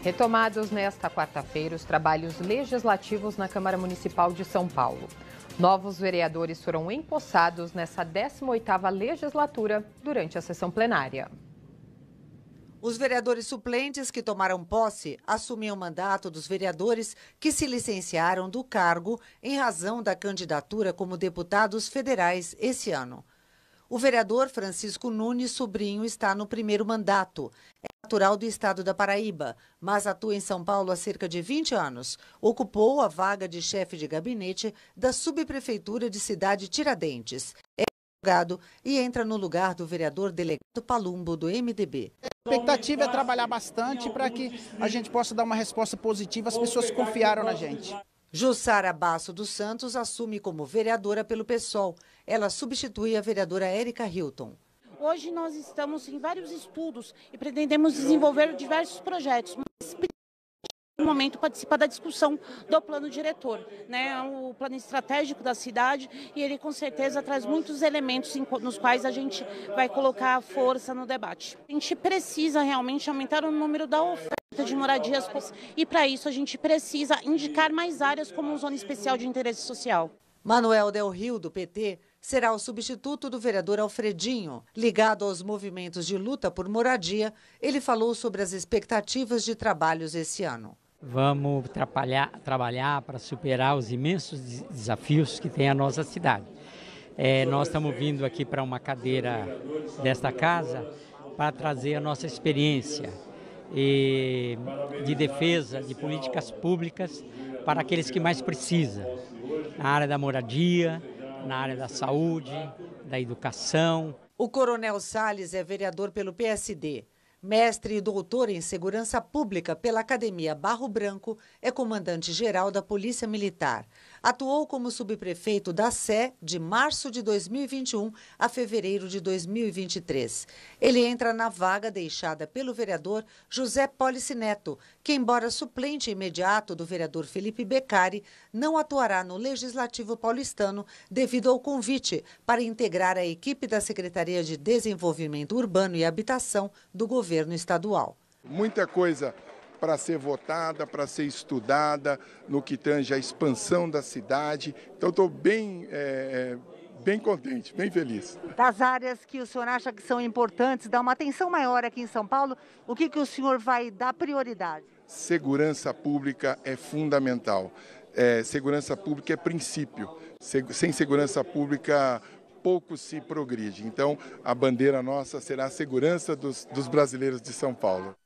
Retomados nesta quarta-feira os trabalhos legislativos na Câmara Municipal de São Paulo. Novos vereadores foram empossados nessa 18ª legislatura durante a sessão plenária. Os vereadores suplentes que tomaram posse assumiam o mandato dos vereadores que se licenciaram do cargo em razão da candidatura como deputados federais esse ano. O vereador Francisco Nunes Sobrinho está no primeiro mandato natural do estado da Paraíba, mas atua em São Paulo há cerca de 20 anos. Ocupou a vaga de chefe de gabinete da subprefeitura de Cidade Tiradentes. É advogado e entra no lugar do vereador delegado Palumbo, do MDB. A expectativa é trabalhar bastante para que a gente possa dar uma resposta positiva. As pessoas confiaram na gente. Jussara Basso dos Santos assume como vereadora pelo PSOL. Ela substitui a vereadora Érica Hilton. Hoje nós estamos em vários estudos e pretendemos desenvolver diversos projetos. Mas no momento participar da discussão do plano diretor, né? O plano estratégico da cidade e ele com certeza traz muitos elementos nos quais a gente vai colocar a força no debate. A gente precisa realmente aumentar o número da oferta de moradias e para isso a gente precisa indicar mais áreas como zona especial de interesse social. Manuel Del Rio do PT será o substituto do vereador Alfredinho. Ligado aos movimentos de luta por moradia, ele falou sobre as expectativas de trabalhos esse ano. Vamos trabalhar para superar os imensos desafios que tem a nossa cidade. É, nós estamos vindo aqui para uma cadeira desta casa para trazer a nossa experiência e, de defesa de políticas públicas para aqueles que mais precisam, na área da moradia, na área da saúde, da educação. O Coronel Sales é vereador pelo PSD. Mestre e doutor em segurança pública pela Academia Barro Branco, é comandante-geral da Polícia Militar. Atuou como subprefeito da Sé de março de 2021 a fevereiro de 2023. Ele entra na vaga deixada pelo vereador José Polici Neto, que, embora suplente imediato do vereador Felipe Beccari, não atuará no Legislativo paulistano devido ao convite para integrar a equipe da Secretaria de Desenvolvimento Urbano e Habitação do governo estadual. Muita coisa para ser votada, para ser estudada no que tange a expansão da cidade. Então, estou bem. É, é, bem contente, bem feliz. Das áreas que o senhor acha que são importantes, dá uma atenção maior aqui em São Paulo, o que, que o senhor vai dar prioridade? Segurança pública é fundamental. É, segurança pública é princípio. Sem segurança pública, pouco se progride. Então, a bandeira nossa será a segurança dos, dos brasileiros de São Paulo.